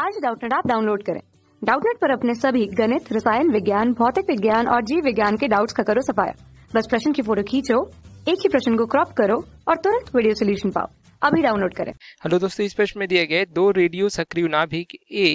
आज डाउटनेट आप डाउनलोड करें डाउटनेट पर अपने सभी गणित रसायन विज्ञान भौतिक विज्ञान और जीव विज्ञान के डाउट्स का करो सफाया बस प्रश्न की फोटो खींचो एक ही प्रश्न को क्रॉप करो और तुरंत वीडियो सोल्यूशन पाओ अभी डाउनलोड करें हेलो दोस्तों इस प्रश्न में दिए गए दो रेडियो सक्रिय नाभिक ए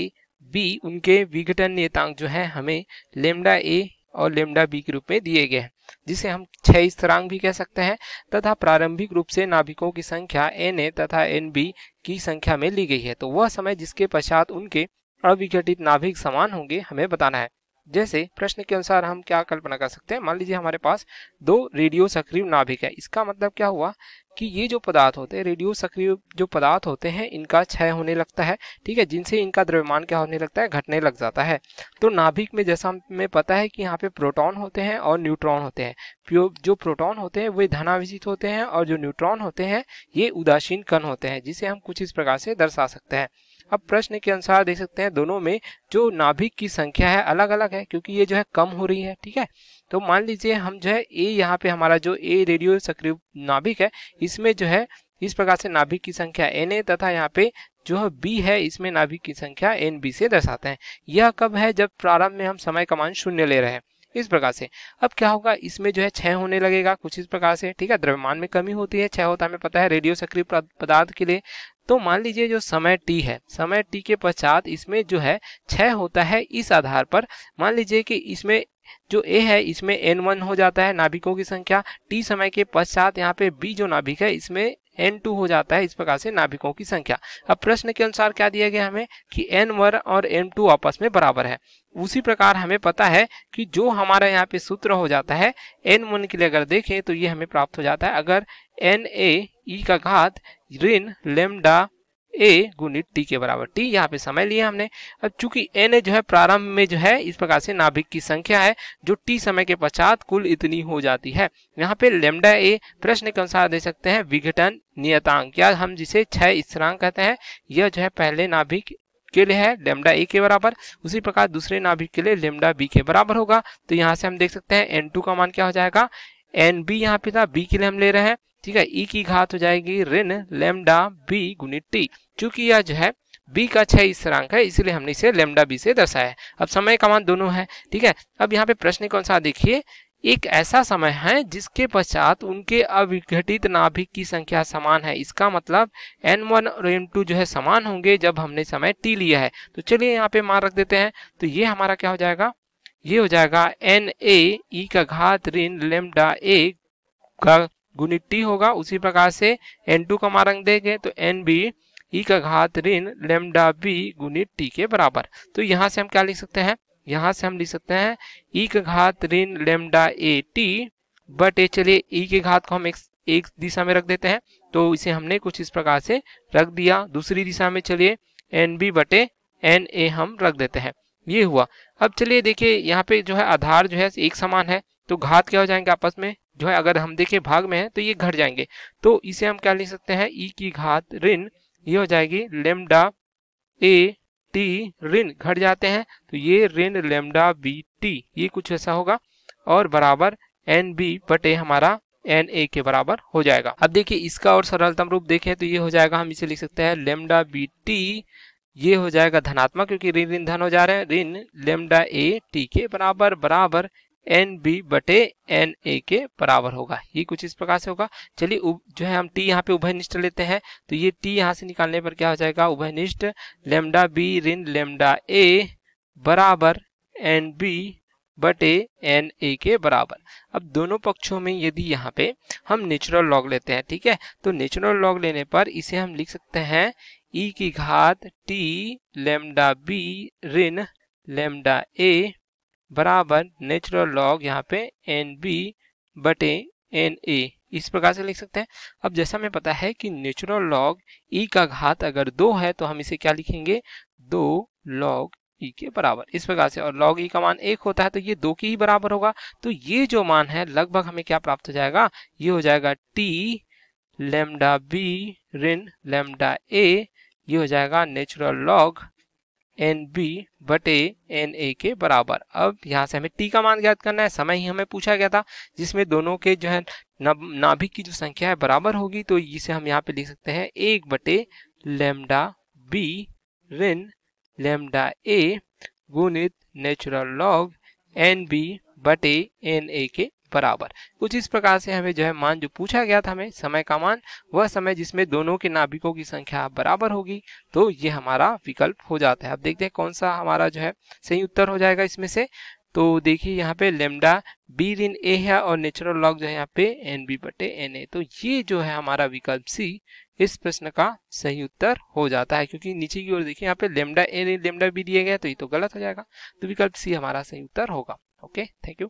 बी उनके विघटन नियतांक जो है हमें लेमडा ए और लेमडा बी के रूप में दिए गए जिसे हम क्षय स्थिरांक भी कह सकते हैं तथा प्रारंभिक रूप से नाभिकों की संख्या एन ए तथा एन बी की संख्या में ली गई है तो वह समय जिसके पश्चात उनके अविघटित नाभिक समान होंगे हमें बताना है जैसे प्रश्न के अनुसार हम क्या कल्पना कर सकते हैं मान लीजिए हमारे पास दो रेडियो सक्रिय नाभिक है इसका मतलब क्या हुआ कि ये जो पदार्थ होते हैं रेडियो सक्रिय जो पदार्थ होते हैं इनका क्षय होने लगता है ठीक है जिनसे इनका द्रव्यमान क्या होने लगता है घटने लग जाता है तो नाभिक में जैसा हमें पता है कि यहाँ पे प्रोटॉन होते हैं और न्यूट्रॉन होते हैं जो प्रोटॉन होते हैं वे धनाविजित होते हैं और जो न्यूट्रॉन होते हैं ये उदासीन कण होते हैं जिसे हम कुछ इस प्रकार से दर्शा सकते हैं अब प्रश्न के अनुसार देख सकते हैं दोनों में जो नाभिक की संख्या है अलग अलग है क्योंकि ये जो है कम हो रही है ठीक है तो मान लीजिए हम जो है ए यहाँ पे हमारा जो ए रेडियो सक्रिय नाभिक है इसमें जो है इस प्रकार से नाभिक की संख्या एन ए तथा यहाँ पे जो है बी है इसमें नाभिक की संख्या एन बी से दर्शाते हैं यह कब है जब प्रारंभ में हम समय का मान शून्य ले रहे हैं इस प्रकार से अब क्या होगा इसमें जो है छह होने लगेगा कुछ इस प्रकार से ठीक है द्रव्यमान में कमी होती है छह होता है हमें पता है रेडियो सक्रिय पदार्थ के लिए तो मान लीजिए जो समय टी है समय टी के पश्चात इसमें जो है छः होता है इस आधार पर मान लीजिए कि इसमें जो ए है इसमें एन वन हो जाता है नाभिकों की संख्या टी समय के पश्चात यहाँ पे बी जो नाभिक है इसमें एन टू हो जाता है इस प्रकार से नाभिकों की संख्या अब प्रश्न के अनुसार क्या दिया गया हमें कि एन वन और एन टू आपस में बराबर है उसी प्रकार हमें पता है कि जो हमारा यहाँ पे सूत्र हो जाता है एन वन के लिए अगर देखें तो ये हमें प्राप्त हो जाता है अगर एन ए ई का घात ऋण लेमडा ए गुणित टी के बराबर टी यहाँ पे समय लिया हमने अब चूंकि एन जो है प्रारंभ में जो है इस प्रकार से नाभिक की संख्या है जो टी समय के पश्चात कुल इतनी हो जाती है यहाँ पे लेमडा ए प्रश्न के अनुसार दे सकते हैं विघटन नियतांक या हम जिसे छह स्थिरांक कहते हैं यह जो है पहले नाभिक के लिए है लेमडा ए के बराबर उसी प्रकार दूसरे नाभिक के लिए लेमडा बी के बराबर होगा तो यहाँ से हम देख सकते हैं एन का मान क्या हो जाएगा एन बी यहाँ पे था बी के लिए हम ले रहे हैं ठीक है ई e की घात हो जाएगी ऋण लेमडा बी गुणित टी चूंकि यह जो है बी का छह स्थिरांक है इसलिए हमने इसे लेमडा बी से दर्शाया है अब समय का मान दोनों है ठीक है अब यहाँ पे प्रश्न कौन सा देखिए एक ऐसा समय है जिसके पश्चात उनके अविघटित नाभिक की संख्या समान है इसका मतलब n1 और n2 जो है समान होंगे जब हमने समय t लिया है तो चलिए यहाँ पे मान रख देते हैं तो ये हमारा क्या हो जाएगा ये हो जाएगा एन ए e का घात ऋण लेमडा ए का गुणित टी होगा उसी प्रकार से एन टू का मान रंग देंगे तो एन बी ई का घात ऋण लेमडा बी गुणित टी के बराबर तो यहाँ से हम क्या लिख सकते हैं यहाँ से हम लिख सकते हैं ई e का घात ऋण लेमडा ए टी बट ए चलिए ई e के घात को हम एक, एक दिशा में रख देते हैं तो इसे हमने कुछ इस प्रकार से रख दिया दूसरी दिशा में चलिए एन बी बटे एन ए हम रख देते हैं ये हुआ अब चलिए देखिए यहाँ पे जो है आधार जो है एक समान है तो घात क्या हो जाएंगे आपस में जो है अगर हम देखें भाग में है तो ये घट जाएंगे तो इसे हम क्या लिख सकते हैं ई की घात ऋण ये हो जाएगी लेमडा ए टी ऋण घट जाते हैं तो ये ऋण लेमडा बी टी ये कुछ ऐसा होगा और बराबर एन बी बटे हमारा एन ए के बराबर हो जाएगा अब देखिए इसका और सरलतम रूप देखें तो ये हो जाएगा हम इसे लिख सकते हैं लेमडा बी टी ये हो जाएगा धनात्मक क्योंकि ऋण ऋण धन हो जा रहे हैं ऋण लेमडा ए टी के बराबर बराबर एन बी बटे एन ए के बराबर होगा ये कुछ इस प्रकार से होगा चलिए जो है हम टी यहाँ पे उभय निष्ठ लेते हैं तो ये टी यहाँ से निकालने पर क्या हो जाएगा उभय निष्ठ लेमडा बी ऋण लेमडा ए बराबर एन बी बटे एन ए के बराबर अब दोनों पक्षों में यदि यहाँ पे हम नेचुरल लॉग लेते हैं ठीक है तो नेचुरल लॉग लेने पर इसे हम लिख सकते हैं ई e की घात टी लेमडा बी ऋण लेमडा ए बराबर नेचुरल लॉग यहाँ पे एन बी बटे एन ए इस प्रकार से लिख सकते हैं अब जैसा हमें पता है कि नेचुरल लॉग ई का घात अगर दो है तो हम इसे क्या लिखेंगे दो लॉग ई e के बराबर इस प्रकार से और लॉग ई e का मान एक होता है तो ये दो के ही बराबर होगा तो ये जो मान है लगभग हमें क्या प्राप्त हो जाएगा ये हो जाएगा टी लेमडा बी ऋण लेमडा ए ये हो जाएगा नेचुरल लॉग एन बी बटे एन ए के बराबर अब यहाँ से हमें टी का मान ज्ञात करना है समय ही हमें पूछा गया था जिसमें दोनों के जो है नाभिक की जो संख्या है बराबर होगी तो इसे हम यहाँ पे लिख सकते हैं एक बटे लेमडा बी ऋण लेमडा ए गुणित नेचुरल लॉग एन बी बटे एन ए के बराबर कुछ इस प्रकार से हमें जो है मान जो पूछा गया था हमें समय का मान वह समय जिसमें दोनों के नाभिकों की संख्या बराबर होगी तो ये हमारा विकल्प हो जाता है अब देखते हैं कौन सा हमारा जो है सही उत्तर हो जाएगा इसमें से तो देखिए यहाँ पे लेमडा बी रिन ए है और नेचुरल लॉग जो है यहाँ पे एन बी बटे एन ए तो ये जो है हमारा विकल्प सी इस प्रश्न का सही उत्तर हो जाता है क्योंकि नीचे की ओर देखिए यहाँ पे लेमडा ए रिन लेमडा बी दिए गए तो ये तो गलत हो जाएगा तो विकल्प सी हमारा सही उत्तर होगा ओके थैंक यू